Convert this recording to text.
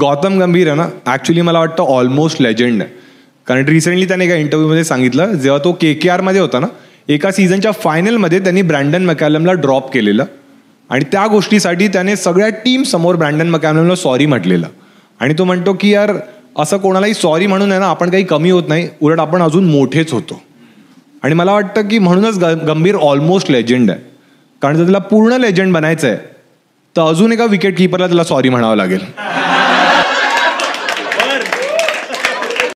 गौतम गंभीर आहे ना ॲक्च्युली मला वाटतं ऑलमोस्ट लेजंड आहे कारण रिसेंटली त्याने एका इंटरव्ह्यूमध्ये सांगितलं जेव्हा तो के के आरमध्ये होता ना एका सीझनच्या फायनलमध्ये त्यांनी ब्रँडन मकॅलमला ड्रॉप केलेलं आणि त्या गोष्टीसाठी त्याने सगळ्या टीम समोर ब्रँडन मकॅलमला सॉरी म्हटलेलं आणि तो म्हणतो की यार असं कोणालाही सॉरी म्हणून आहे ना आपण काही कमी होत नाही उलट आपण अजून मोठेच होतो आणि मला वाटतं की म्हणूनच गंभीर ऑलमोस्ट लेजंड आहे कारण जर त्याला पूर्ण लेजंड बनायचं आहे तर अजून एका विकेट किपरला त्याला सॉरी म्हणावं लागेल